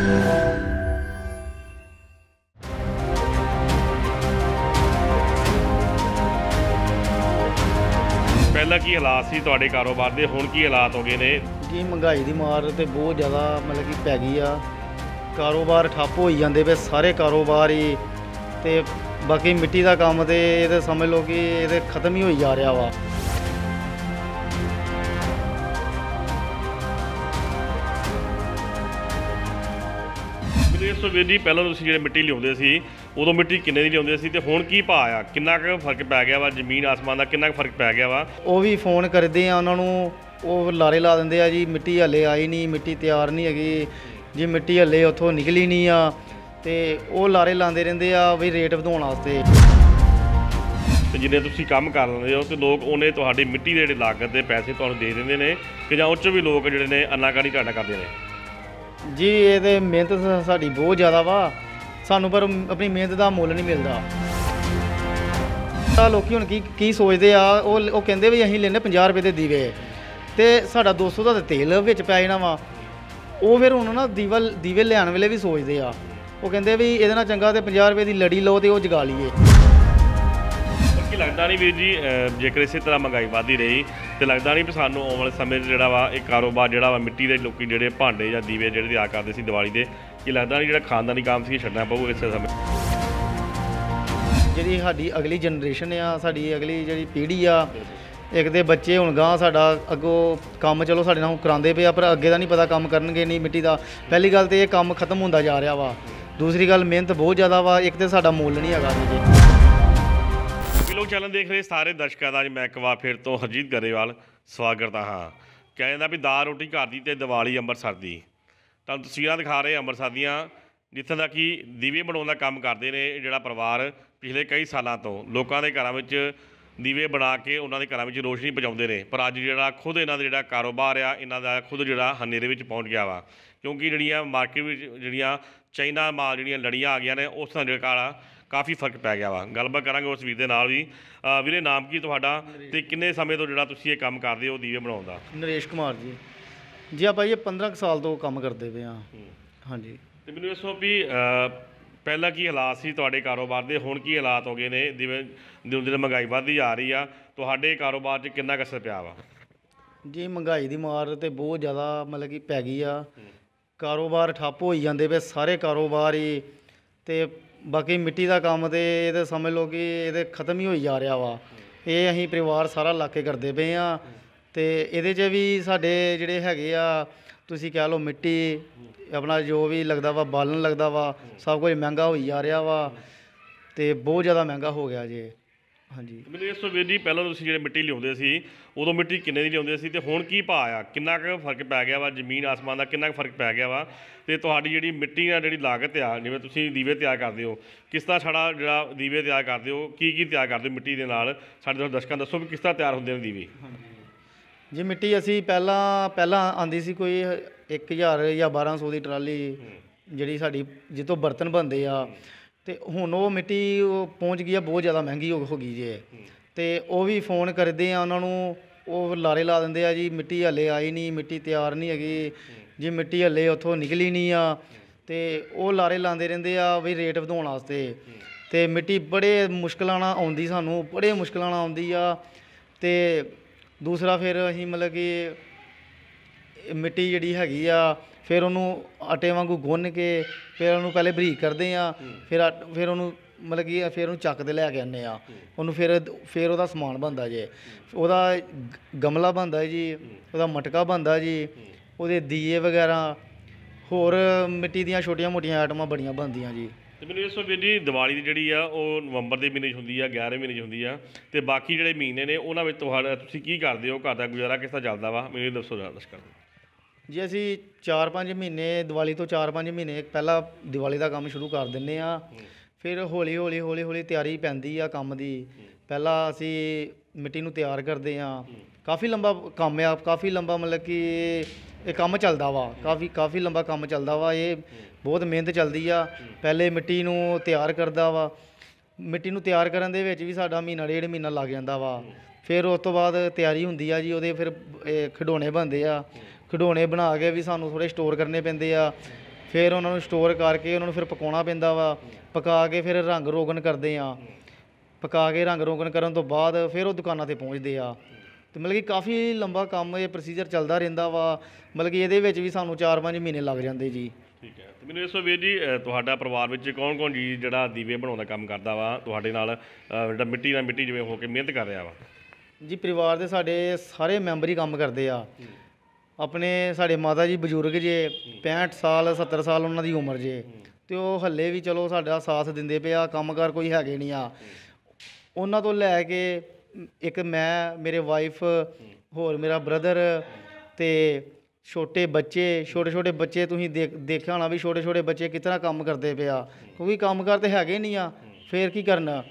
ਪਹਿਲਾਂ ਕੀ ਹਾਲਾਤ ਸੀ ਤੁਹਾਡੇ ਕਾਰੋਬਾਰ ਦੇ ਹੁਣ ਕੀ ਹਾਲਾਤ ਹੋ ਗਏ ਨੇ ਜੀ ਮਹਿੰਗਾਈ ਦੀ ਮਾਰ ਤੇ ਬਹੁਤ ਜ਼ਿਆਦਾ ਮਤਲਬ ਕਿ ਪੈ ਗਈ ਆ ਕਾਰੋਬਾਰ ਠੱਪ ਹੋਈ ਜਾਂਦੇ ਪਏ ਸਾਰੇ ਕਾਰੋਬਾਰ ਹੀ ਤੇ ਬਾਕੀ ਮਿੱਟੀ ਦਾ ਕੰਮ ਤੇ ਇਹਦੇ ਸਮਝ ਲਓ ਕਿ ਇਹਦੇ ਖਤਮ ਹੀ ਹੋਈ ਜਾ ਰਿਹਾ ਵਾ ਇਸ ਤੋਂ ਵੀਰ ਜੀ ਪਹਿਲਾਂ ਤੁਸੀਂ ਜਿਹੜੇ ਮਿੱਟੀ ਲਿਆਉਂਦੇ ਸੀ ਉਦੋਂ ਮਿੱਟੀ ਕਿੰਨੇ ਦੀ ਲਿਆਉਂਦੇ ਸੀ ਤੇ ਹੁਣ ਕੀ ਭਾਅ ਆ ਕਿੰਨਾ ਕੁ ਫਰਕ ਪੈ ਗਿਆ ਵਾ ਜ਼ਮੀਨ ਆਸਮਾਨ ਦਾ ਕਿੰਨਾ ਕੁ ਫਰਕ ਪੈ ਗਿਆ ਵਾ ਉਹ ਵੀ ਫੋਨ ਕਰਦੇ ਆ ਉਹਨਾਂ ਨੂੰ ਉਹ ਲਾਰੇ ਲਾ ਦਿੰਦੇ ਆ ਜੀ ਮਿੱਟੀ ਹੱਲੇ ਆਈ ਨਹੀਂ ਮਿੱਟੀ ਤਿਆਰ ਨਹੀਂ ਹੈਗੀ ਜੀ ਮਿੱਟੀ ਹੱਲੇ ਉੱਥੋਂ ਨਿਕਲੀ ਨਹੀਂ ਆ ਤੇ ਉਹ ਲਾਰੇ ਲਾਉਂਦੇ ਰਹਿੰਦੇ ਆ ਵੀ ਰੇਟ ਵਧਾਉਣ ਵਾਸਤੇ ਤੇ ਜਿੰਨੇ ਤੁਸੀਂ ਕੰਮ ਕਰ ਲੈਂਦੇ ਹੋ ਤੇ ਲੋਕ ਉਹਨੇ ਤੁਹਾਡੀ ਮਿੱਟੀ ਦੇ ਜਿਹੜੇ ਲਾਗਤ ਦੇ ਪੈਸੇ ਤੁਹਾਨੂੰ ਦੇ ਦਿੰਦੇ ਨੇ ਕਿ ਜਾਂ ਉੱਚ ਵੀ ਲੋਕ ਜਿਹੜੇ ਨੇ ਅਨਾਕਾਰੀ ਤੁਹਾਡਾ ਕਰਦੇ ਨੇ ਜੀ ਇਹਦੇ ਮਿਹਨਤ ਸਾਡੀ ਬਹੁਤ ਜ਼ਿਆਦਾ ਵਾ ਸਾਨੂੰ ਪਰ ਆਪਣੀ ਮਿਹਨਤ ਦਾ ਮੁੱਲ ਨਹੀਂ ਮਿਲਦਾ ਤਾਂ ਲੋਕੀ ਹੁਣ ਕੀ ਕੀ ਸੋਚਦੇ ਆ ਉਹ ਉਹ ਕਹਿੰਦੇ ਵੀ ਅਸੀਂ ਲੈਨੇ 50 ਰੁਪਏ ਦੇ ਦੀਵੇ ਤੇ ਸਾਡਾ 200 ਦਾ ਤੇਲ ਵਿੱਚ ਪੈ ਜਾਣਾ ਵਾ ਉਹ ਫਿਰ ਹੁਣ ਨਾ ਦੀਵਾ ਦੀਵੇ ਲੈਣ ਵੇਲੇ ਵੀ ਸੋਚਦੇ ਆ ਉਹ ਕਹਿੰਦੇ ਵੀ ਇਹਦੇ ਨਾਲ ਚੰਗਾ ਤੇ 50 ਰੁਪਏ ਦੀ ਲੜੀ ਲਓ ਤੇ ਉਹ ਜਗਾ ਲਈਏ ਲੱਗਦਾ ਨਹੀਂ ਵੀਰ ਜੀ ਜੇਕਰ ਇਸੇ ਤਰ੍ਹਾਂ ਮਹਿੰਗਾਈ ਵਧਦੀ ਰਹੀ ਤੇ ਲੱਗਦਾ ਨਹੀਂ ਵੀ ਸਾਨੂੰ ਆਉਣ ਵਾਲੇ ਸਮੇਂ 'ਚ ਜਿਹੜਾ ਵਾ ਇਹ ਕਾਰੋਬਾਰ ਜਿਹੜਾ ਵਾ ਮਿੱਟੀ ਦੇ ਲੋਕੀ ਜਿਹੜੇ ਭਾਂਡੇ ਜਾਂ ਦੀਵੇ ਜਿਹੜੇ ਤਿਆਰ ਕਰਦੇ ਸੀ ਦੀਵਾਲੀ ਦੇ ਇਹ ਲੱਗਦਾ ਨਹੀਂ ਜਿਹੜਾ ਖਾਨਦਾਨੀ ਕੰਮ ਸੀ ਛੱਡਣਾ ਪਊ ਇਸੇ ਸਮੇਂ ਜਿਹੜੀ ਸਾਡੀ ਅਗਲੀ ਜਨਰੇਸ਼ਨ ਆ ਸਾਡੀ ਅਗਲੀ ਜਿਹੜੀ ਪੀੜ੍ਹੀ ਆ ਇੱਕ ਦੇ ਬੱਚੇ ਹੁਣ ਗਾਂ ਸਾਡਾ ਅੱਗੋ ਕੰਮ ਚਲੋ ਸਾਡੇ ਨਾਲ ਕਰਾਉਂਦੇ ਪਏ ਆ ਪਰ ਅੱਗੇ ਦਾ ਨਹੀਂ ਪਤਾ ਕੰਮ ਕਰਨਗੇ ਨਹੀਂ ਮਿੱਟੀ ਦਾ ਪਹਿਲੀ ਗੱਲ ਤੇ ਇਹ ਕੰਮ ਖਤਮ ਹੁੰਦਾ ਜਾ ਰਿਹਾ ਵਾ ਦੂਸਰੀ ਗੱਲ ਮਿਹਨਤ ਬਹੁਤ ਜ਼ਿਆਦਾ ਵਾ ਇੱਕ ਤੇ ਸਾਡਾ ਮੁੱਲ ਨਹੀਂ ਹੈਗਾ ਜੀ ਲੋਕ ਚੈਨਲ ਦੇਖ ਰਹੇ ਸਾਰੇ ਦਰਸ਼ਕਾਂ ਦਾ ਅੱਜ ਮੈਂ ਇੱਕ ਵਾਰ ਫਿਰ ਤੋਂ ਹਰਜੀਤ ਗਰੇਵਾਲ ਸਵਾਗਤ ਕਰਦਾ ਹਾਂ ਕਹਿੰਦਾ ਵੀ ਦਾਲ ਰੋਟੀ ਘਰ ਦੀ ਤੇ ਦੀਵਾਲੀ ਅੰਮ੍ਰਿਤਸਰ ਦੀ ਤਾਂ ਤਸਵੀਰਾਂ ਦਿਖਾ ਰਹੇ ਅੰਮ੍ਰਿਤਸਰ ਦੀਆਂ ਜਿੱਥੇ ਦਾ ਕੀ ਦੀਵੇ ਬਣਾਉਣ ਦਾ ਕੰਮ ਕਰਦੇ ਨੇ ਇਹ ਜਿਹੜਾ ਪਰਿਵਾਰ ਪਿਛਲੇ ਕਈ ਸਾਲਾਂ ਤੋਂ ਲੋਕਾਂ ਦੇ ਘਰਾਂ ਵਿੱਚ ਦੀਵੇ ਬਣਾ ਕੇ ਉਹਨਾਂ ਦੇ ਘਰਾਂ ਵਿੱਚ ਰੋਸ਼ਨੀ ਪਹੁੰਚਾਉਂਦੇ ਨੇ ਪਰ ਅੱਜ ਜਿਹੜਾ ਖੁਦ ਇਹਨਾਂ ਦਾ ਜਿਹੜਾ ਕਾਰੋਬਾਰ ਆ ਇਹਨਾਂ ਦਾ ਖੁਦ ਜਿਹੜਾ ਹਨੇਰੇ ਵਿੱਚ ਪਹੁੰਚ ਗਿਆ ਵਾ ਕਿਉਂਕਿ ਜਿਹੜੀਆਂ ਮਾਰਕੀਟ ਵਿੱਚ ਜਿਹੜੀਆਂ ਚਾਈਨਾ ਮਾਲ ਜਿਹੜੀਆਂ ਲੜੀਆਂ ਆ ਗਈਆਂ ਨੇ ਉਸ ਦਾ ਜਿਹੜਾ ਕਾਫੀ ਫਰਕ ਪੈ ਗਿਆ ਵਾ ਗੱਲਬਾਤ ਕਰਾਂਗੇ ਉਸ ਵੀਰ ਦੇ ਨਾਲ ਵੀ ਵੀਰੇ ਨਾਮ ਕੀ ਤੁਹਾਡਾ ਤੇ ਕਿੰਨੇ ਸਮੇਂ ਤੋਂ ਜਿਹੜਾ ਤੁਸੀਂ ਇਹ ਕੰਮ ਕਰਦੇ ਹੋ ਦੀਵੇ ਬਣਾਉਣ ਦਾ ਨਰੇਸ਼ ਕੁਮਾਰ ਜੀ ਜੀ ਆਪਾਂ ਜੀ 15 ਸਾਲ ਤੋਂ ਕੰਮ ਕਰਦੇ ਪਏ ਹਾਂ ਹਾਂਜੀ ਤੇ ਮੈਨੂੰ ਇਹ ਵੀ ਪਹਿਲਾਂ ਕੀ ਹਾਲਾਤ ਸੀ ਤੁਹਾਡੇ ਕਾਰੋਬਾਰ ਦੇ ਹੁਣ ਕੀ ਹਾਲਾਤ ਹੋ ਗਏ ਨੇ ਜਿਵੇਂ ਦਿਨ ਦਿਨ ਮਹਿੰਗਾਈ ਵਧਦੀ ਜਾ ਰਹੀ ਆ ਤੁਹਾਡੇ ਕਾਰੋਬਾਰ 'ਚ ਕਿੰਨਾ ਕਸਰ ਪਿਆ ਵਾ ਜੀ ਮਹਿੰਗਾਈ ਦੀ ਮਾਰ ਤੇ ਬਹੁਤ ਜ਼ਿਆਦਾ ਮਤਲਬ ਕਿ ਪੈ ਗਈ ਆ ਕਾਰੋਬਾਰ ਠੱਪ ਹੋਈ ਜਾਂਦੇ ਪਏ ਸਾਰੇ ਕਾਰੋਬਾਰ ਹੀ ਤੇ ਬਾਕੀ ਮਿੱਟੀ ਦਾ ਕੰਮ ਤੇ ਇਹ ਤਾਂ ਸਮਝ ਲਓ ਕਿ ਇਹ ਤਾਂ ਖਤਮ ਹੀ ਹੋਈ ਜਾ ਰਿਹਾ ਵਾ ਇਹ ਅਸੀਂ ਪਰਿਵਾਰ ਸਾਰਾ ਲਾ ਕੇ ਕਰਦੇ ਪਏ ਆ ਤੇ ਇਹਦੇ 'ਚ ਵੀ ਸਾਡੇ ਜਿਹੜੇ ਹੈਗੇ ਆ ਤੁਸੀਂ ਕਹਿ ਲਓ ਮਿੱਟੀ ਆਪਣਾ ਜੋ ਵੀ ਲੱਗਦਾ ਵਾ ਬਾਲਣ ਲੱਗਦਾ ਵਾ ਸਭ ਕੁਝ ਮਹਿੰਗਾ ਹੋਈ ਜਾ ਰਿਹਾ ਵਾ ਤੇ ਬਹੁਤ ਜ਼ਿਆਦਾ ਮਹਿੰਗਾ ਹੋ ਗਿਆ ਜੇ ਹਾਂਜੀ ਮੈਨੂੰ ਇਸ ਤੋਂ ਵੀਰ ਜੀ ਪਹਿਲਾਂ ਤੁਸੀਂ ਜਿਹੜੇ ਮਿੱਟੀ ਲਿਆਉਂਦੇ ਸੀ ਉਦੋਂ ਮਿੱਟੀ ਕਿੰਨੇ ਦੀ ਲਿਆਉਂਦੇ ਸੀ ਤੇ ਹੁਣ ਕੀ ਭਾਅ ਆ ਕਿੰਨਾ ਕੁ ਫਰਕ ਪੈ ਗਿਆ ਵਾ ਜ਼ਮੀਨ ਆਸਮਾਨ ਦਾ ਕਿੰਨਾ ਕੁ ਫਰਕ ਪੈ ਗਿਆ ਵਾ ਤੇ ਤੁਹਾਡੀ ਜਿਹੜੀ ਮਿੱਟੀ ਨਾਲ ਜਿਹੜੀ ਲਾਗਤ ਆ ਜਿਵੇਂ ਤੁਸੀਂ ਦੀਵੇ ਤਿਆਰ ਕਰਦੇ ਹੋ ਕਿਸ ਤਰ੍ਹਾਂ ਸਾਡਾ ਜਿਹੜਾ ਦੀਵੇ ਤਿਆਰ ਕਰਦੇ ਹੋ ਕੀ ਕੀ ਤਿਆਰ ਕਰਦੇ ਹੋ ਮਿੱਟੀ ਦੇ ਨਾਲ ਸਾਡੇ ਦਰਸ਼ਕਾਂ ਦੱਸੋ ਵੀ ਕਿਸ ਤਰ੍ਹਾਂ ਤਿਆਰ ਹੁੰਦੇ ਨੇ ਦੀਵੇ ਜੇ ਮਿੱਟੀ ਅਸੀਂ ਪਹਿਲਾਂ ਪਹਿਲਾਂ ਆਂਦੀ ਸੀ ਕੋਈ 1000 ਜਾਂ 1200 ਦੀ ਟਰਾਲੀ ਜਿਹੜੀ ਸਾਡੀ ਜਿੱਤੋਂ ਬਰਤਨ ਬਣਦੇ ਆ ਤੇ ਹੁਣ ਉਹ ਮਿੱਟੀ ਉਹ ਪਹੁੰਚ ਗਈ ਆ ਬਹੁਤ ਜ਼ਿਆਦਾ ਮਹਿੰਗੀ ਹੋ ਗਈ ਜੇ ਤੇ ਉਹ ਵੀ ਫੋਨ ਕਰਦੇ ਆ ਉਹਨਾਂ ਨੂੰ ਉਹ ਲਾਰੇ ਲਾ ਦਿੰਦੇ ਆ ਜੀ ਮਿੱਟੀ ਹੱਲੇ ਆਈ ਨਹੀਂ ਮਿੱਟੀ ਤਿਆਰ ਨਹੀਂ ਹੈਗੀ ਜੇ ਮਿੱਟੀ ਹੱਲੇ ਉੱਥੋਂ ਨਿਕਲੀ ਨਹੀਂ ਆ ਤੇ ਉਹ ਲਾਰੇ ਲਾਉਂਦੇ ਰਹਿੰਦੇ ਆ ਵੀ ਰੇਟ ਵਧਾਉਣ ਵਾਸਤੇ ਤੇ ਮਿੱਟੀ ਬੜੇ ਮੁਸ਼ਕਲਾਂ ਨਾਲ ਆਉਂਦੀ ਸਾਨੂੰ ਬੜੇ ਮੁਸ਼ਕਲਾਂ ਨਾਲ ਆਉਂਦੀ ਆ ਤੇ ਦੂਸਰਾ ਫਿਰ ਅਸੀਂ ਮਤਲਬ ਕਿ ਮਿੱਟੀ ਜਿਹੜੀ ਹੈਗੀ ਆ ਫਿਰ ਉਹਨੂੰ ਆਟੇ ਵਾਂਗੂ ਗੁੰਨ ਕੇ ਫਿਰ ਉਹਨੂੰ ਪਹਿਲੇ ਬਰੀਕ ਕਰਦੇ ਆ ਫਿਰ ਫਿਰ ਉਹਨੂੰ ਮਤਲਬ ਕਿ ਫਿਰ ਉਹਨੂੰ ਚੱਕ ਦੇ ਲੈ ਕੇ ਆਨੇ ਆ ਉਹਨੂੰ ਫਿਰ ਫਿਰ ਉਹਦਾ ਸਮਾਨ ਬਣਦਾ ਜੇ ਉਹਦਾ ਗਮਲਾ ਬਣਦਾ ਜੀ ਉਹਦਾ ਮਟਕਾ ਬਣਦਾ ਜੀ ਉਹਦੇ ਦੀਏ ਵਗੈਰਾ ਹੋਰ ਮਿੱਟੀ ਦੀਆਂ ਛੋਟੀਆਂ-ਮੋਟੀਆਂ ਆਈਟਮਾਂ ਬੜੀਆਂ ਬਣਦੀਆਂ ਜੀ ਤੇ ਮੈਨੂੰ ਇਹ ਸੋ ਵੀਰ ਜੀ ਦੀਵਾਲੀ ਦੀ ਜਿਹੜੀ ਆ ਉਹ ਨਵੰਬਰ ਦੇ ਮਹੀਨੇ 'ਚ ਹੁੰਦੀ ਆ 11ਵੇਂ ਮਹੀਨੇ 'ਚ ਹੁੰਦੀ ਆ ਤੇ ਬਾਕੀ ਜਿਹੜੇ ਮਹੀਨੇ ਨੇ ਉਹਨਾਂ ਵਿੱਚ ਤੁਹਾਡਾ ਤੁਸੀਂ ਕੀ ਕਰਦੇ ਹੋ ਘਰ ਦਾ ਗੁਜ਼ਾਰਾ ਕਿਸ ਤਰ੍ਹਾਂ ਚੱਲਦਾ ਵਾ ਮੈਨੂੰ ਇਹ ਦੱਸੋ ਜਰਾ ਦੱਸ ਕਰ ਦਿਓ ਜੇ ਅਸੀਂ 4-5 ਮਹੀਨੇ ਦੀਵਾਲੀ ਤੋਂ 4-5 ਮਹੀਨੇ ਪਹਿਲਾਂ ਦੀਵਾਲੀ ਦਾ ਕੰਮ ਸ਼ੁਰੂ ਕਰ ਦਿੰਨੇ ਆ ਫਿਰ ਹੌਲੀ ਹੌਲੀ ਹੌਲੀ ਹੌਲੀ ਤਿਆਰੀ ਪੈਂਦੀ ਆ ਕੰਮ ਦੀ ਪਹਿਲਾਂ ਅਸੀਂ ਮਿੱਟੀ ਨੂੰ ਤਿਆਰ ਕਰਦੇ ਆ ਕਾਫੀ ਲੰਬਾ ਕੰਮ ਆ ਕਾਫੀ ਲੰਬਾ ਮਤਲਬ ਕਿ ਇਹ ਕੰਮ ਚੱਲਦਾ ਵਾ ਕਾਫੀ ਕਾਫੀ ਲੰਬਾ ਕੰਮ ਚੱਲਦਾ ਵਾ ਇਹ ਬਹੁਤ ਮਿਹਨਤ ਚੱਲਦੀ ਆ ਪਹਿਲੇ ਮਿੱਟੀ ਨੂੰ ਤਿਆਰ ਕਰਦਾ ਵਾ ਮਿੱਟੀ ਨੂੰ ਤਿਆਰ ਕਰਨ ਦੇ ਵਿੱਚ ਵੀ ਸਾਡਾ ਮਹੀਨਾ ਡੇਢ ਮਹੀਨਾ ਲੱਗ ਜਾਂਦਾ ਵਾ ਫਿਰ ਉਸ ਤੋਂ ਬਾਅਦ ਤਿਆਰੀ ਹੁੰਦੀ ਆ ਜੀ ਉਹਦੇ ਫਿਰ ਖਿਡੌਣੇ ਬਣਦੇ ਆ ਖਿਡੌਣੇ ਬਣਾ ਕੇ ਵੀ ਸਾਨੂੰ ਥੋੜੇ ਸਟੋਰ ਕਰਨੇ ਪੈਂਦੇ ਆ ਫਿਰ ਉਹਨਾਂ ਨੂੰ ਸਟੋਰ ਕਰਕੇ ਉਹਨਾਂ ਨੂੰ ਫਿਰ ਪਕਾਉਣਾ ਪੈਂਦਾ ਵਾ ਪਕਾ ਕੇ ਫਿਰ ਰੰਗ ਰੋਗਨ ਕਰਦੇ ਆ ਪਕਾ ਕੇ ਰੰਗ ਰੋਗਨ ਕਰਨ ਤੋਂ ਬਾਅਦ ਫਿਰ ਉਹ ਦੁਕਾਨਾਂ ਤੇ ਪਹੁੰਚਦੇ ਆ ਤੇ ਮਤਲਬ ਕਿ ਕਾਫੀ ਲੰਬਾ ਕੰਮ ਇਹ ਪ੍ਰੋਸੀਜਰ ਚੱਲਦਾ ਰਹਿੰਦਾ ਵਾ ਮਤਲਬ ਕਿ ਇਹਦੇ ਵਿੱਚ ਵੀ ਸਾਨੂੰ 4-5 ਮਹੀਨੇ ਲੱਗ ਜਾਂਦੇ ਜੀ ਠੀਕ ਹੈ ਤੇ ਮੈਨੂੰ ਦੱਸੋ ਵੀਰ ਜੀ ਤੁਹਾਡਾ ਪਰਿਵਾਰ ਵਿੱਚ ਕੌਣ ਕੌਣ ਜੀ ਜਿਹੜਾ ਦੀਵੇ ਬਣਾਉਣ ਦਾ ਕੰਮ ਕਰਦਾ ਵਾ ਤੁਹਾਡੇ ਨਾਲ ਜਿਹੜਾ ਮਿੱਟੀ ਨਾਲ ਮਿੱਟੀ ਜਿਵੇਂ ਹੋ ਕੇ ਮਿਹਨਤ ਕਰ ਰਿਹਾ ਵਾ ਜੀ ਪਰਿਵਾਰ ਦੇ ਸਾਡੇ ਸਾਰੇ ਮੈਂਬਰ ਹੀ ਕੰਮ ਕਰਦੇ ਆ ਆਪਣੇ ਸਾਡੇ ਮਾਤਾ ਜੀ ਬਜ਼ੁਰਗ ਜੇ 65 ਸਾਲ 70 ਸਾਲ ਉਹਨਾਂ ਦੀ ਉਮਰ ਜੇ ਤੇ ਉਹ ਹੱਲੇ ਵੀ ਚਲੋ ਸਾਡਾ ਸਾਥ ਦਿੰਦੇ ਪਿਆ ਕੰਮਕਾਰ ਕੋਈ ਹੈਗੇ ਨਹੀਂ ਆ ਉਹਨਾਂ ਤੋਂ ਲੈ ਕੇ ਇੱਕ ਮੈਂ ਮੇਰੇ ਵਾਈਫ ਹੋਰ ਮੇਰਾ ਬ੍ਰਦਰ ਤੇ ਛੋਟੇ ਬੱਚੇ ਛੋਟੇ ਛੋਟੇ ਬੱਚੇ ਤੁਸੀਂ ਦੇਖਿਆ ਹੋਣਾ ਵੀ ਛੋਟੇ ਛੋਟੇ ਬੱਚੇ ਕਿਤਨਾ ਕੰਮ ਕਰਦੇ ਪਿਆ ਕਿਉਂਕਿ ਕੰਮਕਾਰ ਤੇ ਹੈਗੇ ਨਹੀਂ ਆ ਫੇਰ ਕੀ ਕਰਨਾ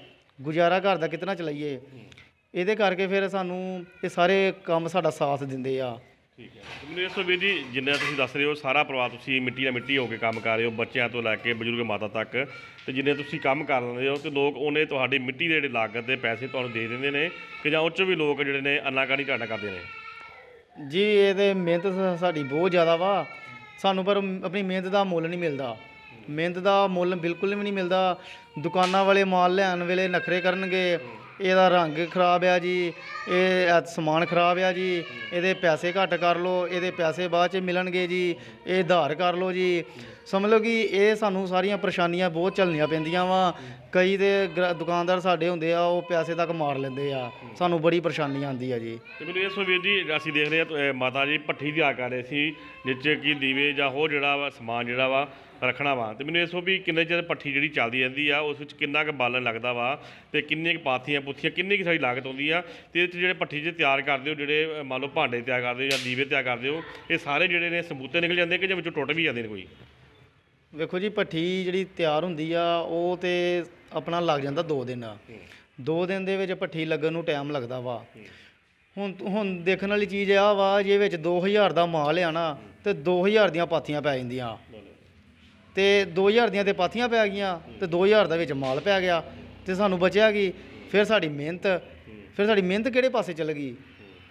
ਗੁਜ਼ਾਰਾ ਘਰ ਦਾ ਕਿਤਨਾ ਚਲਾਈਏ ਇਹਦੇ ਕਰਕੇ ਫਿਰ ਸਾਨੂੰ ਇਹ ਸਾਰੇ ਕੰਮ ਸਾਡਾ ਸਾਥ ਦਿੰਦੇ ਆ ਠੀਕ ਹੈ ਮੈਨੂੰ ਵੀਰ ਜੀ ਜਿੰਨਾ ਤੁਸੀਂ ਦੱਸ ਰਹੇ ਹੋ ਸਾਰਾ ਪਰਿਵਾਰ ਤੁਸੀਂ ਮਿੱਟੀ ਨਾਲ ਮਿੱਟੀ ਹੋ ਕੇ ਕੰਮ ਕਰ ਰਹੇ ਹੋ ਬੱਚਿਆਂ ਤੋਂ ਲੈ ਕੇ ਬਜ਼ੁਰਗ ਮਾਤਾ ਤੱਕ ਤੇ ਜਿੰਨੇ ਤੁਸੀਂ ਕੰਮ ਕਰ ਲੈਂਦੇ ਹੋ ਤੇ ਲੋਕ ਉਹਨੇ ਤੁਹਾਡੀ ਮਿੱਟੀ ਦੇ ਜਿਹੜੇ ਲਾਗਤ ਦੇ ਪੈਸੇ ਤੁਹਾਨੂੰ ਦੇ ਦਿੰਦੇ ਨੇ ਕਿ ਜਾਂ ਉੱਚ ਵੀ ਲੋਕ ਜਿਹੜੇ ਨੇ ਅਨਾਕਾਰੀ ਘਾਟਾ ਕਰਦੇ ਨੇ ਜੀ ਇਹਦੇ ਮਿਹਨਤ ਸਾਡੀ ਬਹੁਤ ਜ਼ਿਆਦਾ ਵਾ ਸਾਨੂੰ ਪਰ ਆਪਣੀ ਮਿਹਨਤ ਦਾ ਮੁੱਲ ਨਹੀਂ ਮਿਲਦਾ ਮਿਹਨਤ ਦਾ ਮੁੱਲ ਬਿਲਕੁਲ ਵੀ ਨਹੀਂ ਮਿਲਦਾ ਦੁਕਾਨਾਂ ਵਾਲੇ ਮਾਲ ਲੈਣ ਵੇਲੇ ਨਖਰੇ ਕਰਨਗੇ ਇਹਦਾ ਰੰਗ ਖਰਾਬ ਆ ਜੀ ਇਹ ਸਮਾਨ ਖਰਾਬ ਆ ਜੀ ਇਹਦੇ ਪੈਸੇ ਘੱਟ ਕਰ ਲਓ ਇਹਦੇ ਪੈਸੇ ਬਾਅਦ ਚ ਮਿਲਣਗੇ ਜੀ ਇਹ ਧਾਰ ਕਰ ਲਓ ਜੀ ਸਮਝ ਲਓ ਕਿ ਇਹ ਸਾਨੂੰ ਸਾਰੀਆਂ ਪਰੇਸ਼ਾਨੀਆਂ ਬਹੁਤ ਚੱਲਣੀਆਂ ਪੈਂਦੀਆਂ ਵਾ ਕਈ ਦੇ ਦੁਕਾਨਦਾਰ ਸਾਡੇ ਹੁੰਦੇ ਆ ਉਹ ਪੈਸੇ ਤੱਕ ਮਾਰ ਲੈਂਦੇ ਆ ਸਾਨੂੰ ਬੜੀ ਪਰੇਸ਼ਾਨੀ ਆਉਂਦੀ ਆ ਜੀ ਤੇ ਮੈਨੂੰ ਇਹ ਸੁਵੇਦ ਜੀ ਅਸੀਂ ਦੇਖ ਰਹੇ ਆ ਮਾਤਾ ਜੀ ਪੱਠੀ ਦੀ ਆ ਕਰ ਰਹੇ ਸੀ ਜਿੱਚ ਕੀ ਦੀਵੇ ਜਾਂ ਹੋਰ ਜਿਹੜਾ ਵਾ ਸਮਾਨ ਜਿਹੜਾ ਵਾ ਰੱਖਣਾ ਵਾ ਤੇ ਮੈਨੂੰ ਇਹ ਸੋ ਵੀ ਕਿੰਨੇ ਚਿਰ ਪੱਠੀ ਜਿਹੜੀ ਚੱਲਦੀ ਰਹਿੰਦੀ ਆ ਉਸ ਵਿੱਚ ਕਿੰਨਾ ਕੁ ਬਾਲਣ ਲੱਗਦਾ ਵਾ ਤੇ ਕਿੰਨੇ ਕੁ ਪਾਥੀਆਂ ਪੁੱਥੀਆਂ ਕਿੰਨੀ ਕੁ ਸਾਰੀ ਲਾਗਤ ਆਉਂਦੀ ਆ ਤੇ ਇਹ ਜਿਹੜੇ ਪੱਠੀ ਜੇ ਤਿਆਰ ਕਰਦੇ ਹੋ ਜਿਹੜੇ ਮੰਨ ਲਓ ਭਾਂਡੇ ਤਿਆਰ ਕਰਦੇ ਹੋ ਜਾਂ ਦੀਵੇ ਤਿਆਰ ਕਰਦੇ ਹੋ ਇਹ ਸਾਰੇ ਜਿਹੜੇ ਨੇ ਸਬੂਤੇ ਨਿਕਲ ਜਾਂਦੇ ਕਿ ਜਾਂ ਵਿੱਚੋਂ ਟੁੱਟ ਵੀ ਜਾਂਦੇ ਨੇ ਕੋਈ ਵੇਖੋ ਜੀ ਪੱਠੀ ਜਿਹੜੀ ਤਿਆਰ ਹੁੰਦੀ ਆ ਉਹ ਤੇ ਆਪਣਾ ਲੱਗ ਜਾਂਦਾ 2 ਦਿਨ ਆ 2 ਦਿਨ ਦੇ ਵਿੱਚ ਪੱਠੀ ਲੱਗਣ ਨੂੰ ਟਾਈਮ ਲੱਗਦਾ ਵਾ ਹੁਣ ਹੁਣ ਦੇਖਣ ਵਾਲੀ ਚੀਜ਼ ਆ ਵਾ ਜੇ ਵਿੱਚ 2000 ਦਾ ਮਾਲ ਆ ਨਾ ਤੇ 2000 ਦੀਆਂ ਪਾਥੀਆਂ ਪੈ ਜਾਂਦੀਆਂ ਤੇ 2000 ਦੀਆਂ ਤੇ ਪਾਥੀਆਂ ਪੈ ਗਈਆਂ ਤੇ 2000 ਦਾ ਵਿੱਚ ਮਾਲ ਪੈ ਗਿਆ ਤੇ ਸਾਨੂੰ ਬਚਿਆ ਕੀ ਫਿਰ ਸਾਡੀ ਮਿਹਨਤ ਫਿਰ ਸਾਡੀ ਮਿਹਨਤ ਕਿਹੜੇ ਪਾਸੇ ਚਲ ਗਈ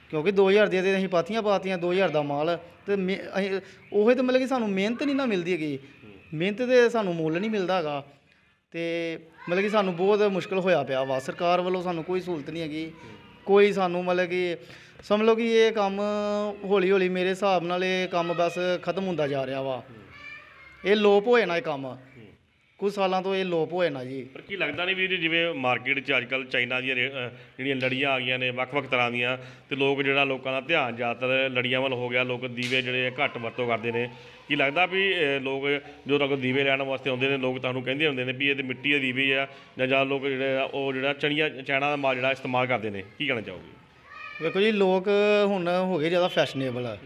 ਕਿਉਂਕਿ 2000 ਦੀਆਂ ਤੇ ਅਸੀਂ ਪਾਥੀਆਂ ਪਾਤੀਆਂ 2000 ਦਾ ਮਾਲ ਤੇ ਅਸੀਂ ਉਹੇ ਤੇ ਮਤਲਬ ਕਿ ਸਾਨੂੰ ਮਿਹਨਤ ਨਹੀਂ ਨਾ ਮਿਲਦੀ ਹੈਗੀ ਮਿਹਨਤ ਦੇ ਸਾਨੂੰ ਮੁੱਲ ਨਹੀਂ ਮਿਲਦਾ ਹੈਗਾ ਤੇ ਮਤਲਬ ਕਿ ਸਾਨੂੰ ਬਹੁਤ ਮੁਸ਼ਕਲ ਹੋਇਆ ਪਿਆ ਵਾ ਸਰਕਾਰ ਵੱਲੋਂ ਸਾਨੂੰ ਕੋਈ ਸਹੂਲਤ ਨਹੀਂ ਹੈਗੀ ਕੋਈ ਸਾਨੂੰ ਮਤਲਬ ਕਿ ਸਮਝ ਲਓ ਕਿ ਇਹ ਕੰਮ ਹੌਲੀ ਹੌਲੀ ਮੇਰੇ ਹਿਸਾਬ ਨਾਲ ਇਹ ਕੰਮ ਬਸ ਖਤਮ ਹੁੰਦਾ ਜਾ ਰਿਹਾ ਵਾ ਇਹ ਲੋਪ ਹੋ ਜਾਣਾ ਇਹ ਕੰਮ ਕੁਝ ਸਾਲਾਂ ਤੋਂ ਇਹ ਲੋਪ ਹੋ ਜਾਣਾ ਜੀ ਪਰ ਕੀ ਲੱਗਦਾ ਨਹੀਂ ਵੀ ਜਿਵੇਂ ਮਾਰਕੀਟ 'ਚ ਅੱਜ ਕੱਲ ਚਾਈਨਾ ਦੀਆਂ ਜਿਹੜੀਆਂ ਲੜੀਆਂ ਆ ਗਈਆਂ ਨੇ ਵੱਖ-ਵੱਖ ਤਰ੍ਹਾਂ ਦੀਆਂ ਤੇ ਲੋਕ ਜਿਹੜਾ ਲੋਕਾਂ ਦਾ ਧਿਆਨ ਜ਼ਿਆਦਾਤਰ ਲੜੀਆਂ ਵੱਲ ਹੋ ਗਿਆ ਲੋਕ ਦੀਵੇ ਜਿਹੜੇ ਘੱਟ ਵਰਤੋਂ ਕਰਦੇ ਨੇ ਕੀ ਲੱਗਦਾ ਵੀ ਲੋਕ ਜੋ ਰਗ ਦੀਵੇ ਲੈਣ ਵਾਸਤੇ ਆਉਂਦੇ ਨੇ ਲੋਕ ਤੁਹਾਨੂੰ ਕਹਿੰਦੇ ਹੁੰਦੇ ਨੇ ਵੀ ਇਹ ਤੇ ਮਿੱਟੀ ਦੇ ਦੀਵੇ ਆ ਜਾਂ ਜਾਂ ਲੋਕ ਜਿਹੜੇ ਉਹ ਜਿਹੜਾ ਚਣੀਆਂ ਚੈਣਾ ਦਾ ਮਾਲ ਜਿਹੜਾ ਇਸਤੇਮਾਲ ਕਰਦੇ ਨੇ ਕੀ ਕਹਿਣਾ ਚਾਹੋਗੇ ਵੇਖੋ ਜੀ ਲੋਕ ਹੁਣ ਹੋ ਗਏ ਜ਼ਿਆਦਾ ਫੈਸ਼ਨੇਬਲ ਆ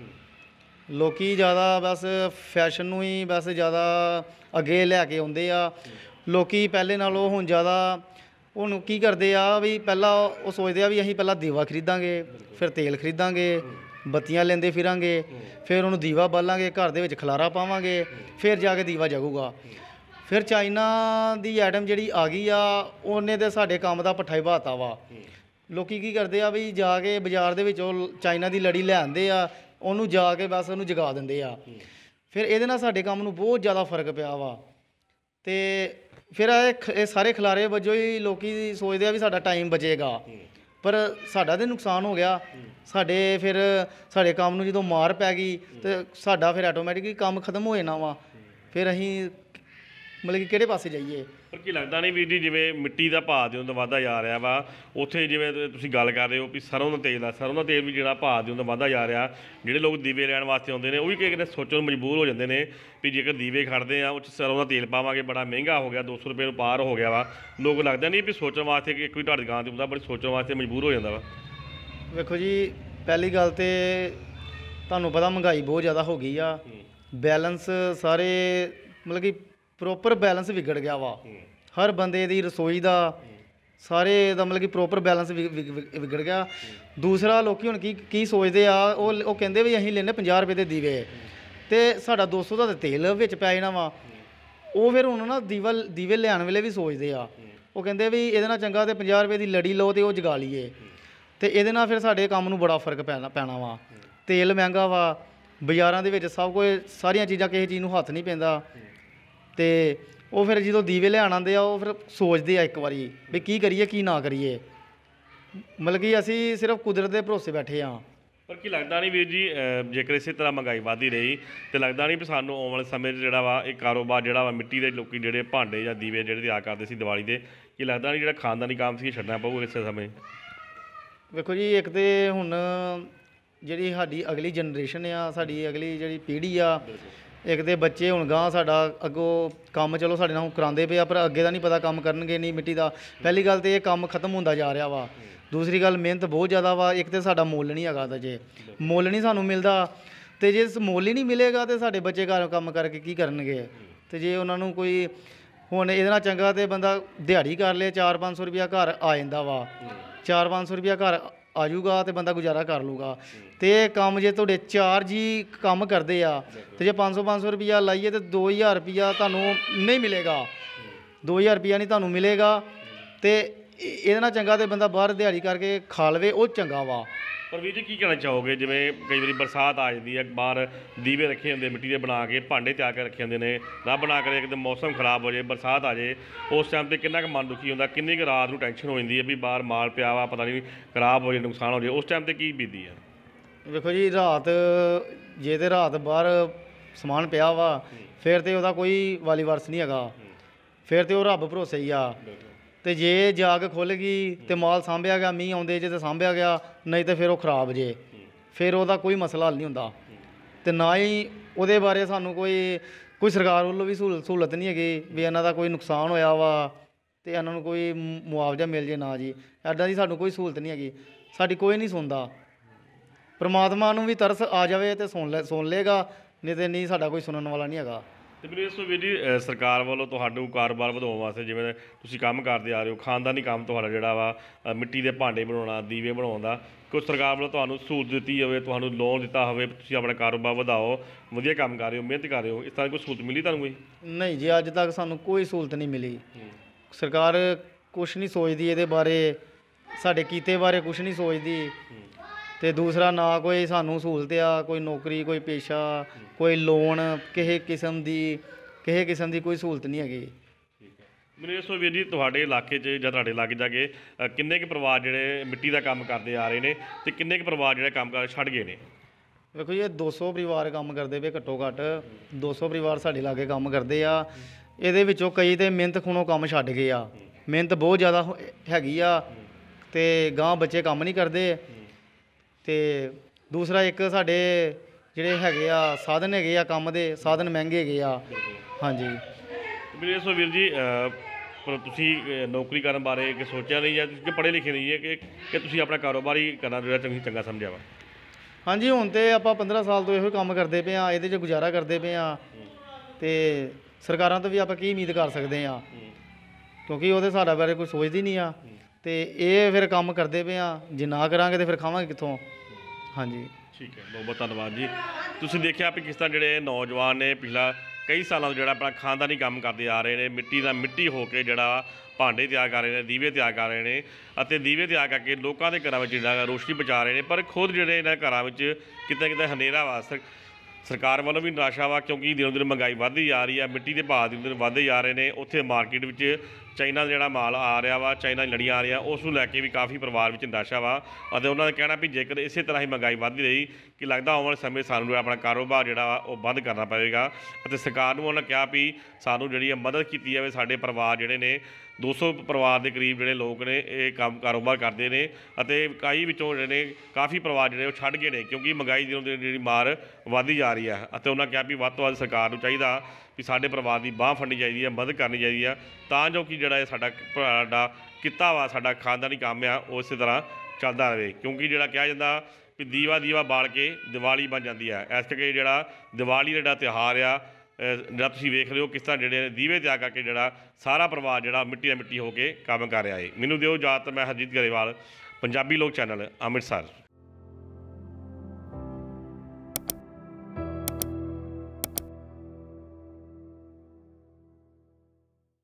ਲੋਕੀ ਜ਼ਿਆਦਾ ਬਸ ਫੈਸ਼ਨ ਨੂੰ ਹੀ ਬਸ ਜ਼ਿਆਦਾ ਅੱਗੇ ਲੈ ਕੇ ਆਉਂਦੇ ਆ ਲੋਕੀ ਪਹਿਲੇ ਨਾਲੋਂ ਹੁਣ ਜ਼ਿਆਦਾ ਉਹਨੂੰ ਕੀ ਕਰਦੇ ਆ ਵੀ ਪਹਿਲਾਂ ਉਹ ਸੋਚਦੇ ਆ ਵੀ ਅਸੀਂ ਪਹਿਲਾਂ ਦੀਵਾ ਖਰੀਦਾਂਗੇ ਫਿਰ ਤੇਲ ਖਰੀਦਾਂਗੇ ਬੱਤੀਆਂ ਲੈਂਦੇ ਫਿਰਾਂਗੇ ਫਿਰ ਉਹਨੂੰ ਦੀਵਾ ਬਾਲਾਂਗੇ ਘਰ ਦੇ ਵਿੱਚ ਖਲਾਰਾ ਪਾਵਾਂਗੇ ਫਿਰ ਜਾ ਕੇ ਦੀਵਾ ਜਗੂਗਾ ਫਿਰ ਚਾਈਨਾ ਦੀ ਆਈਟਮ ਜਿਹੜੀ ਆ ਗਈ ਆ ਉਹਨੇ ਤੇ ਸਾਡੇ ਕੰਮ ਦਾ ਪੱਠਾ ਹੀ ਬਾਤਾ ਵਾ ਲੋਕੀ ਕੀ ਕਰਦੇ ਆ ਵੀ ਜਾ ਕੇ ਬਾਜ਼ਾਰ ਦੇ ਵਿੱਚ ਉਹ ਚਾਈਨਾ ਦੀ ਲੜੀ ਲੈ ਆਂਦੇ ਆ ਉਹਨੂੰ ਜਾ ਕੇ ਬਸ ਉਹਨੂੰ ਜਗਾ ਦਿੰਦੇ ਆ ਫਿਰ ਇਹਦੇ ਨਾਲ ਸਾਡੇ ਕੰਮ ਨੂੰ ਬਹੁਤ ਜ਼ਿਆਦਾ ਫਰਕ ਪਿਆ ਵਾ ਤੇ ਫਿਰ ਇਹ ਸਾਰੇ ਖਿਲਾਰੇ ਵਜੋਂ ਹੀ ਲੋਕੀ ਸੋਚਦੇ ਆ ਵੀ ਸਾਡਾ ਟਾਈਮ ਬਚੇਗਾ ਪਰ ਸਾਡਾ ਤੇ ਨੁਕਸਾਨ ਹੋ ਗਿਆ ਸਾਡੇ ਫਿਰ ਸਾਡੇ ਕੰਮ ਨੂੰ ਜਦੋਂ ਮਾਰ ਪੈ ਗਈ ਤੇ ਸਾਡਾ ਫਿਰ ਆਟੋਮੈਟਿਕਲੀ ਕੰਮ ਖਤਮ ਹੋ ਜਾਣਾ ਵਾ ਫਿਰ ਅਸੀਂ ਮਤਲਬ ਕਿ ਕਿਹੜੇ ਪਾਸੇ ਜਾਈਏ ਪਰ ਕੀ ਲੱਗਦਾ ਨਹੀਂ ਵੀਰ ਜੀ ਜਿਵੇਂ ਮਿੱਟੀ ਦਾ ਭਾਅ ਦਿਨ ਦਾ ਵਾਧਾ ਜਾ ਰਿਹਾ ਵਾ ਉੱਥੇ ਜਿਵੇਂ ਤੁਸੀਂ ਗੱਲ ਕਰ ਰਹੇ ਹੋ ਵੀ ਸਰੋਂ ਦਾ ਤੇਲ ਦਾ ਸਰੋਂ ਦਾ ਤੇਲ ਵੀ ਜਿਹੜਾ ਭਾਅ ਦਿਨ ਦਾ ਵਾਧਾ ਜਾ ਰਿਹਾ ਜਿਹੜੇ ਲੋਕ ਦੀਵੇ ਲੈਣ ਵਾਸਤੇ ਆਉਂਦੇ ਨੇ ਉਹ ਵੀ ਕਿਹਨੇ ਸੋਚਣ ਨੂੰ ਮਜਬੂਰ ਹੋ ਜਾਂਦੇ ਨੇ ਵੀ ਜੇਕਰ ਦੀਵੇ ਖੜਦੇ ਆ ਉੱਚ ਸਰੋਂ ਦਾ ਤੇਲ ਪਾਵਾਂਗੇ ਬੜਾ ਮਹਿੰਗਾ ਹੋ ਗਿਆ 200 ਰੁਪਏ ਨੂੰ ਪਾਰ ਹੋ ਗਿਆ ਵਾ ਲੋਕ ਲੱਗਦਾ ਨਹੀਂ ਵੀ ਸੋਚਣ ਵਾਸਤੇ ਕਿ ਵੀ ਤੁਹਾਡੀ ਦੁਕਾਨ ਤੇ ਹੁੰਦਾ ਬੜੀ ਸੋਚਣ ਵਾਸਤੇ ਮਜਬੂਰ ਹੋ ਜਾਂਦਾ ਵਾ ਵੇਖੋ ਜੀ ਪਹਿਲੀ ਗੱਲ ਤੇ ਤੁਹਾਨੂੰ ਪਤਾ ਮਹਿੰਗਾਈ ਬਹੁਤ ਜ਼ਿਆਦਾ ਹੋ ਗਈ ਆ ਬੈਲੈਂਸ ਸਾਰੇ ਮਤਲਬ ਕਿ ਪ੍ਰੋਪਰ ਬੈਲੈਂਸ ਵਿਗੜ ਗਿਆ ਵਾ ਹਰ ਬੰਦੇ ਦੀ ਰਸੋਈ ਦਾ ਸਾਰੇ ਦਾ ਮਤਲਬ ਕਿ ਪ੍ਰੋਪਰ ਬੈਲੈਂਸ ਵਿਗੜ ਗਿਆ ਦੂਸਰਾ ਲੋਕੀ ਹੁਣ ਕੀ ਕੀ ਸੋਚਦੇ ਆ ਉਹ ਉਹ ਕਹਿੰਦੇ ਵੀ ਅਸੀਂ ਲੈਨੇ 50 ਰੁਪਏ ਦੇ ਦੀਵੇ ਤੇ ਸਾਡਾ 200 ਦਾ ਤੇਲ ਵਿੱਚ ਪੈ ਜਾਣਾ ਵਾ ਉਹ ਫਿਰ ਹੁਣ ਨਾ ਦੀਵਾ ਦੀਵੇ ਲੈਣ ਵੇਲੇ ਵੀ ਸੋਚਦੇ ਆ ਉਹ ਕਹਿੰਦੇ ਵੀ ਇਹਦੇ ਨਾਲ ਚੰਗਾ ਤੇ 50 ਰੁਪਏ ਦੀ ਲੜੀ ਲਓ ਤੇ ਉਹ ਜਗਾ ਲਈਏ ਤੇ ਇਹਦੇ ਨਾਲ ਫਿਰ ਸਾਡੇ ਕੰਮ ਨੂੰ ਬੜਾ ਫਰਕ ਪੈਣਾ ਪੈਣਾ ਵਾ ਤੇਲ ਮਹਿੰਗਾ ਵਾ ਬਾਜ਼ਾਰਾਂ ਦੇ ਵਿੱਚ ਸਭ ਕੁਝ ਸਾਰੀਆਂ ਚੀਜ਼ਾਂ ਕਿਸੇ ਚੀਜ਼ ਨੂੰ ਹੱਥ ਨਹੀਂ ਪੈਂਦਾ ਤੇ ਉਹ ਫਿਰ ਜਦੋਂ ਦੀਵੇ ਲਿਆਣ ਆਉਂਦੇ ਆ ਉਹ ਫਿਰ ਸੋਚਦੇ ਆ ਇੱਕ ਵਾਰੀ ਵੀ ਕੀ ਕਰੀਏ ਕੀ ਨਾ ਕਰੀਏ ਮਤਲਬ ਕਿ ਅਸੀਂ ਸਿਰਫ ਕੁਦਰਤ ਦੇ ਭਰੋਸੇ ਬੈਠੇ ਆ ਪਰ ਕੀ ਲੱਗਦਾ ਨਹੀਂ ਵੀਰ ਜੀ ਜੇਕਰ ਇਸੇ ਤਰ੍ਹਾਂ ਮਹਿੰਗਾਈ ਵਧਦੀ ਰਹੀ ਤੇ ਲੱਗਦਾ ਨਹੀਂ ਵੀ ਸਾਨੂੰ ਆਉਣ ਵਾਲੇ ਸਮੇਂ 'ਚ ਜਿਹੜਾ ਵਾ ਇਹ ਕਾਰੋਬਾਰ ਜਿਹੜਾ ਵਾ ਮਿੱਟੀ ਦੇ ਲੋਕੀ ਜਿਹੜੇ ਭਾਂਡੇ ਜਾਂ ਦੀਵੇ ਜਿਹੜੇ ਆ ਕਰਦੇ ਸੀ ਦੀਵਾਲੀ ਦੇ ਕੀ ਲੱਗਦਾ ਨਹੀਂ ਜਿਹੜਾ ਖਾਨਦਾਨੀ ਕੰਮ ਸੀ ਛੱਡਣਾ ਪਊਗਾ ਇਸੇ ਸਮੇਂ ਵੇਖੋ ਜੀ ਇੱਕ ਤੇ ਹੁਣ ਜਿਹੜੀ ਸਾਡੀ ਅਗਲੀ ਜਨਰੇਸ਼ਨ ਆ ਸਾਡੀ ਅਗਲੀ ਜਿਹੜੀ ਪੀੜ੍ਹੀ ਆ ਇੱਕ ਦੇ ਬੱਚੇ ਹੁਣ ਗਾਂ ਸਾਡਾ ਅੱਗੋ ਕੰਮ ਚਲੋ ਸਾਡੇ ਨਾਲ ਕਰਾਉਂਦੇ ਪਏ ਆ ਪਰ ਅੱਗੇ ਦਾ ਨਹੀਂ ਪਤਾ ਕੰਮ ਕਰਨਗੇ ਨਹੀਂ ਮਿੱਟੀ ਦਾ ਪਹਿਲੀ ਗੱਲ ਤੇ ਇਹ ਕੰਮ ਖਤਮ ਹੁੰਦਾ ਜਾ ਰਿਹਾ ਵਾ ਦੂਸਰੀ ਗੱਲ ਮਿਹਨਤ ਬਹੁਤ ਜ਼ਿਆਦਾ ਵਾ ਇੱਕ ਤੇ ਸਾਡਾ ਮੁੱਲ ਨਹੀਂ ਹੈਗਾ ਤਾਂ ਜੇ ਮੁੱਲ ਨਹੀਂ ਸਾਨੂੰ ਮਿਲਦਾ ਤੇ ਜੇ ਮੁੱਲ ਹੀ ਨਹੀਂ ਮਿਲੇਗਾ ਤੇ ਸਾਡੇ ਬੱਚੇ ਘਰ ਕੰਮ ਕਰਕੇ ਕੀ ਕਰਨਗੇ ਤੇ ਜੇ ਉਹਨਾਂ ਨੂੰ ਕੋਈ ਹੁਣ ਇਹਦੇ ਨਾਲ ਚੰਗਾ ਤੇ ਬੰਦਾ ਦਿਹਾੜੀ ਕਰ ਲਿਆ 4-500 ਰੁਪਿਆ ਘਰ ਆ ਜਾਂਦਾ ਵਾ 4-500 ਰੁਪਿਆ ਘਰ ਆਜੂਗਾ ਤੇ ਬੰਦਾ ਗੁਜ਼ਾਰਾ ਕਰ ਲੂਗਾ ਤੇ ਕੰਮ ਜੇ ਤੁਹਾਡੇ 4 ਜੀ ਕੰਮ ਕਰਦੇ ਆ ਤੇ ਜੇ 500 500 ਰੁਪਿਆ ਲਾਈਏ ਤੇ 2000 ਰੁਪਿਆ ਤੁਹਾਨੂੰ ਨਹੀਂ ਮਿਲੇਗਾ 2000 ਰੁਪਿਆ ਨਹੀਂ ਤੁਹਾਨੂੰ ਮਿਲੇਗਾ ਤੇ ਇਹਦੇ ਨਾਲ ਚੰਗਾ ਤੇ ਬੰਦਾ ਬਾਹਰ ਦਿਹਾੜੀ ਕਰਕੇ ਖਾ ਲਵੇ ਉਹ ਚੰਗਾ ਵਾ ਪਰ ਵੀਰ ਜੀ ਕੀ ਕਹਿਣਾ ਚਾਹੋਗੇ ਜਿਵੇਂ ਕਈ ਵਾਰੀ ਬਰਸਾਤ ਆ ਜਾਂਦੀ ਹੈ ਬਾਹਰ ਦੀਵੇ ਰੱਖੇ ਹੁੰਦੇ ਮਿੱਟੀ ਦੇ ਬਣਾ ਕੇ ਭਾਂਡੇ ਤਿਆਰ ਕੇ ਰੱਖੇ ਹੁੰਦੇ ਨੇ ਨਾ ਬਣਾ ਕੇ ਇੱਕਦਮ ਮੌਸਮ ਖਰਾਬ ਹੋ ਜਾਏ ਬਰਸਾਤ ਆ ਜਾਏ ਉਸ ਟਾਈਮ ਤੇ ਕਿੰਨਾ ਕੁ ਮਨ ਦੁਖੀ ਹੁੰਦਾ ਕਿੰਨੀ ਕੁ ਰਾਤ ਨੂੰ ਟੈਨਸ਼ਨ ਹੋ ਜਾਂਦੀ ਹੈ ਵੀ ਬਾਹਰ ਮਾਲ ਪਿਆ ਵਾ ਪਤਾ ਨਹੀਂ ਖਰਾਬ ਹੋ ਜਾਏ ਨੁਕਸਾਨ ਹੋ ਜਾਏ ਉਸ ਟਾਈਮ ਤੇ ਕੀ ਬੀਦੀ ਹੈ ਵੇਖੋ ਜੀ ਰਾਤ ਜੇ ਤੇ ਰਾਤ ਬਾਹਰ ਸਮਾਨ ਪਿਆ ਵਾ ਫਿਰ ਤੇ ਉਹਦਾ ਕੋਈ ਵਾਲੀ ਵਾਰਸ ਨਹੀਂ ਹੈਗਾ ਫਿਰ ਤੇ ਉਹ ਰੱਬ ਭਰੋਸੇ ਹੀ ਆ ਤੇ ਜੇ ਜਾਗ ਖੁੱਲ ਗਈ ਤੇ ਮਾਲ ਸਾਂਭਿਆ ਗਿਆ ਮੀਂਹ ਆਉਂਦੇ ਜੇ ਤੇ ਸਾਂਭਿਆ ਗਿਆ ਨਹੀਂ ਤੇ ਫਿਰ ਉਹ ਖਰਾਬ ਜੇ ਫਿਰ ਉਹਦਾ ਕੋਈ ਮਸਲਾ ਹੱਲ ਨਹੀਂ ਹੁੰਦਾ ਤੇ ਨਾ ਹੀ ਉਹਦੇ ਬਾਰੇ ਸਾਨੂੰ ਕੋਈ ਕੋਈ ਸਰਕਾਰ ਵੱਲੋਂ ਵੀ ਸਹੂਲਤ ਨਹੀਂ ਹੈਗੀ ਵੀ ਇਹਨਾਂ ਦਾ ਕੋਈ ਨੁਕਸਾਨ ਹੋਇਆ ਵਾ ਤੇ ਇਹਨਾਂ ਨੂੰ ਕੋਈ ਮੁਆਵਜ਼ਾ ਮਿਲ ਜੇ ਨਾ ਜੀ ਐਡਾ ਦੀ ਸਾਨੂੰ ਕੋਈ ਸਹੂਲਤ ਨਹੀਂ ਹੈਗੀ ਸਾਡੀ ਕੋਈ ਨਹੀਂ ਸੁਣਦਾ ਪ੍ਰਮਾਤਮਾ ਨੂੰ ਵੀ ਤਰਸ ਆ ਜਾਵੇ ਤੇ ਸੁਣ ਲੈ ਸੁਣ ਲੇਗਾ ਨਹੀਂ ਤੇ ਨਹੀਂ ਸਾਡਾ ਕੋਈ ਸੁਣਨ ਵਾਲਾ ਨਹੀਂ ਹੈਗਾ ਤੇ ਵੀਰੇ ਇਸ ਤੋਂ ਵੀਰ ਜੀ ਸਰਕਾਰ ਵੱਲੋਂ ਤੁਹਾਨੂੰ ਕਾਰੋਬਾਰ ਵਧਾਉਣ ਵਾਸਤੇ ਜਿਵੇਂ ਤੁਸੀਂ ਕੰਮ ਕਰਦੇ ਆ ਰਹੇ ਹੋ ਖਾਨਦਾਨੀ ਕੰਮ ਤੁਹਾਡਾ ਜਿਹੜਾ ਵਾ ਮਿੱਟੀ ਦੇ ਭਾਂਡੇ ਬਣਾਉਣਾ ਦੀਵੇ ਬਣਾਉਂਦਾ ਕੋਈ ਸਰਕਾਰ ਵੱਲੋਂ ਤੁਹਾਨੂੰ ਸਹੂਲਤ ਦਿੱਤੀ ਹੋਵੇ ਤੁਹਾਨੂੰ ਲੋਨ ਦਿੱਤਾ ਹੋਵੇ ਤੁਸੀਂ ਆਪਣਾ ਕਾਰੋਬਾਰ ਵਧਾਓ ਵਧੀਆ ਕੰਮ ਕਰ ਰਹੇ ਹੋ ਮਿਹਨਤ ਕਰ ਰਹੇ ਹੋ ਇਸ ਤਰ੍ਹਾਂ ਕੋਈ ਸਹੂਲਤ ਮਿਲੀ ਤੁਹਾਨੂੰ ਕੋਈ ਨਹੀਂ ਜੀ ਅੱਜ ਤੱਕ ਸਾਨੂੰ ਕੋਈ ਸਹੂਲਤ ਨਹੀਂ ਮਿਲੀ ਸਰਕਾਰ ਕੁਝ ਨਹੀਂ ਸੋਚਦੀ ਇਹਦੇ ਬਾਰੇ ਸਾਡੇ ਕੀਤੇ ਬਾਰੇ ਕੁਝ ਨਹੀਂ ਸੋਚਦੀ ਤੇ ਦੂਸਰਾ ਨਾ ਕੋਈ ਸਾਨੂੰ ਸਹੂਲਤ ਆ ਕੋਈ ਨੌਕਰੀ ਕੋਈ ਪੇਸ਼ਾ ਕੋਈ ਲੋਨ ਕਿਸੇ ਕਿਸਮ ਦੀ ਕਿਸੇ ਕਿਸਮ ਦੀ ਕੋਈ ਸਹੂਲਤ ਨਹੀਂ ਹੈਗੀ ਮੈਨੂੰ ਇਸ ਵੀਰ ਜੀ ਤੁਹਾਡੇ ਇਲਾਕੇ 'ਚ ਜਾਂ ਤੁਹਾਡੇ ਲੱਗ ਜਾ ਕੇ ਕਿੰਨੇ ਕੁ ਪਰਿਵਾਰ ਜਿਹੜੇ ਮਿੱਟੀ ਦਾ ਕੰਮ ਕਰਦੇ ਆ ਰਹੇ ਨੇ ਤੇ ਕਿੰਨੇ ਕੁ ਪਰਿਵਾਰ ਜਿਹੜੇ ਕੰਮ ਕਰ ਛੱਡ ਗਏ ਨੇ ਵੇਖੋ ਜੀ ਇਹ 200 ਪਰਿਵਾਰ ਕੰਮ ਕਰਦੇ ਵੇ ਘੱਟੋ ਘੱਟ 200 ਪਰਿਵਾਰ ਸਾਡੇ ਲਾਗੇ ਕੰਮ ਕਰਦੇ ਆ ਇਹਦੇ ਵਿੱਚੋਂ ਕਈ ਤੇ ਮਿਹਨਤ ਖੁਣੋ ਕੰਮ ਛੱਡ ਗਏ ਆ ਮਿਹਨਤ ਬਹੁਤ ਜ਼ਿਆਦਾ ਹੈਗੀ ਆ ਤੇ ਗਾਂ ਬੱਚੇ ਕੰਮ ਨਹੀਂ ਕਰਦੇ ਤੇ ਦੂਸਰਾ ਇੱਕ ਸਾਡੇ ਜਿਹੜੇ ਹੈਗੇ ਆ ਸਾਧਨ ਹੈਗੇ ਆ ਕੰਮ ਦੇ ਸਾਧਨ ਮਹਿੰਗੇ ਹੈਗੇ ਆ ਹਾਂਜੀ ਵੀਰੇ ਸੋ ਵੀਰ ਜੀ ਪਰ ਤੁਸੀਂ ਨੌਕਰੀ ਕਰਨ ਬਾਰੇ ਕਿ ਸੋਚਿਆ ਨਹੀਂ ਜਾਂ ਤੁਸੀਂ ਪੜ੍ਹੇ ਲਿਖੇ ਨਹੀਂ ਹੈ ਕਿ ਕਿ ਤੁਸੀਂ ਆਪਣਾ ਕਾਰੋਬਾਰ ਹੀ ਕਰਨਾ ਜਿਹੜਾ ਤੁਸੀਂ ਚੰਗਾ ਸਮਝਿਆ ਵਾ ਹਾਂਜੀ ਹੁਣ ਤੇ ਆਪਾਂ 15 ਸਾਲ ਤੋਂ ਇਹੋ ਹੀ ਕੰਮ ਕਰਦੇ ਪਏ ਆ ਇਹਦੇ 'ਚ ਗੁਜ਼ਾਰਾ ਕਰਦੇ ਪਏ ਆ ਤੇ ਸਰਕਾਰਾਂ ਤੋਂ ਵੀ ਆਪਾਂ ਕੀ ਉਮੀਦ ਕਰ ਸਕਦੇ ਆ ਕਿਉਂਕਿ ਉਹਦੇ ਸਾਡਾ ਬਾਰੇ ਕੋਈ ਸੋਚਦੀ ਨਹੀਂ ਆ ਤੇ ਇਹ ਫਿਰ ਕੰਮ ਕਰਦੇ ਪਏ ਆ ਜੇ ਨਾ ਕਰਾਂਗੇ ਤੇ ਫਿਰ ਖਾਵਾਂਗੇ ਕਿੱਥੋਂ ਹਾਂਜੀ ਠੀਕ ਹੈ ਬਹੁਤ ਬਹੁਤ ਧੰਨਵਾਦ ਜੀ ਤੁਸੀਂ ਦੇਖਿਆ ਕਿ ਕਿਸ ਤਰ੍ਹਾਂ ਜਿਹੜੇ ਨੌਜਵਾਨ ਨੇ ਪਿਛਲਾ ਕਈ ਸਾਲਾਂ ਤੋਂ ਜਿਹੜਾ ਆਪਣਾ ਖਾਨਦਾਨੀ ਕੰਮ ਕਰਦੇ ਆ ਰਹੇ ਨੇ ਮਿੱਟੀ ਦਾ ਮਿੱਟੀ ਹੋ ਕੇ ਜਿਹੜਾ ਭਾਂਡੇ ਤਿਆਰ ਕਰ ਰਹੇ ਨੇ ਦੀਵੇ ਤਿਆਰ ਕਰ ਰਹੇ ਨੇ ਅਤੇ ਦੀਵੇ ਤਿਆਰ ਕਰਕੇ ਲੋਕਾਂ ਦੇ ਘਰਾਂ ਵਿੱਚ ਜਿਹੜਾ ਰੋਸ਼ਨੀ ਪਹੁੰਚਾ ਰਹੇ ਨੇ ਪਰ ਖੁਦ ਜਿਹੜੇ ਇਹਨਾਂ ਘਰਾਂ ਵਿੱਚ ਕਿਤੇ ਕਿਤੇ ਹਨੇਰਾ ਵਾਸਤੇ ਸਰਕਾਰ ਵੱਲੋਂ ਵੀ ਨਿਰਾਸ਼ਾ ਵਾ ਕਿਉਂਕਿ ਦਿਨੋਂ ਦਿਨ ਮਹਿੰਗਾਈ ਵੱਧਦੀ ਜਾ ਰਹੀ ਆ ਮਿੱਟੀ ਦੇ ਭਾਅ ਦਿਨੋਂ ਦਿਨ ਵੱਧਦੇ ਜਾ ਰਹੇ ਨੇ ਉੱਥੇ ਮਾਰਕੀਟ ਵਿੱਚ ਚਾਈਨਾ ਦਾ ਜਿਹੜਾ ਮਾਲ ਆ ਰਿਹਾ ਵਾ ਚਾਈਨਾ ਦੀ ਲੜੀਆਂ ਆ ਰਹੀਆਂ ਉਸ ਨੂੰ ਲੈ ਕੇ ਵੀ ਕਾਫੀ ਪਰਿਵਾਰ ਵਿੱਚ ਨਿਰਾਸ਼ਾ ਵਾ ਅਤੇ ਉਹਨਾਂ ਦਾ ਕਹਿਣਾ ਵੀ ਜੇਕਰ ਇਸੇ ਤਰ੍ਹਾਂ ਹੀ ਮਹਿੰਗਾਈ ਵੱਧਦੀ ਰਹੀ ਕਿ ਲੱਗਦਾ ਆਉਣ ਵਾਲੇ ਸਮੇਂ ਸਾਨੂੰ ਆਪਣਾ ਕਾਰੋਬਾਰ ਜਿਹੜਾ ਉਹ ਬੰਦ ਕਰਨਾ ਪਵੇਗਾ ਅਤੇ ਸਰਕਾਰ ਨੂੰ ਉਹਨਾਂ ਕਿਹਾ ਵੀ ਸਾਨੂੰ ਜਿਹੜੀ ਮਦਦ ਕੀਤੀ ਜਾਵੇ ਸਾਡੇ ਪਰਿਵਾਰ ਜਿਹੜੇ ਨੇ 200 ਪਰਿਵਾਰ ਦੇ ਕਰੀਬ ਜਿਹੜੇ ਲੋਕ ਨੇ ਇਹ ਕੰਮ ਕਾਰੋਬਾਰ ਕਰਦੇ ਨੇ ਅਤੇ ਕਈ ਵਿੱਚੋਂ ਜਿਹੜੇ ਨੇ ਕਾਫੀ ਪਰਿਵਾਰ ਜਿਹੜੇ ਉਹ ਛੱਡ ਗਏ ਨੇ ਕਿਉਂਕਿ ਮਹਿੰਗਾਈ ਦੀ ਉਹਦੀ ਜਿਹੜੀ ਮਾਰ ਵਧਦੀ ਜਾ ਰਹੀ ਹੈ ਅਤੇ ਉਹਨਾਂ ਕਿਹਾ ਵੀ ਵੱਧ ਤੋਂ ਵੱਧ ਸਰਕਾਰ ਨੂੰ ਚਾਹੀਦਾ ਵੀ ਸਾਡੇ ਪਰਿਵਾਰ ਦੀ ਬਾਹ ਫੰਡੀ ਚਾਹੀਦੀ ਹੈ ਮਦਦ ਕਰਨੀ ਚਾਹੀਦੀ ਹੈ ਤਾਂ ਜੋ ਕਿ ਜਿਹੜਾ ਇਹ ਸਾਡਾ ਸਾਡਾ ਕਿੱਤਾ ਵਾ ਸਾਡਾ ਖਾਨਦਾਨੀ ਕੰਮ ਆ ਉਸੇ ਤਰ੍ਹਾਂ ਚੱਲਦਾ ਰਹੇ ਕਿਉਂਕਿ ਜਿਹੜਾ ਕਿਹਾ ਜਾਂਦਾ ਵੀ ਦੀਵਾ ਦੀਵਾ ਬਾਲ ਕੇ ਦੀਵਾਲੀ ਬਣ ਜਾਂਦੀ ਹੈ ਇਸ ਕਰਕੇ ਜਿਹੜਾ ਦੀਵਾਲੀ ਦਾ ਤਿਹਾਰ ਆ ਜਿਹੜਾ ਤੁਸੀਂ ਵੇਖ ਰਹੇ ਹੋ ਕਿਸ ਤਰ੍ਹਾਂ ਜਿਹੜੇ ਦੀਵੇ ਤਿਆਗ ਕਰਕੇ ਜਿਹੜਾ ਸਾਰਾ ਪਰਿਵਾਰ ਜਿਹੜਾ ਮਿੱਟੀ ਨਾਲ ਮਿੱਟੀ ਹੋ ਕੇ ਕੰਮ ਕਰ ਰਿਹਾ ਹੈ ਮੈਨੂੰ ਦਿਓ ਇਜਾਜ਼ਤ ਮੈਂ ਹਰਜੀਤ ਗਰੇਵਾਲ ਪੰਜਾਬੀ ਲੋਕ ਚੈਨਲ ਅੰਮ੍ਰਿਤਸਰ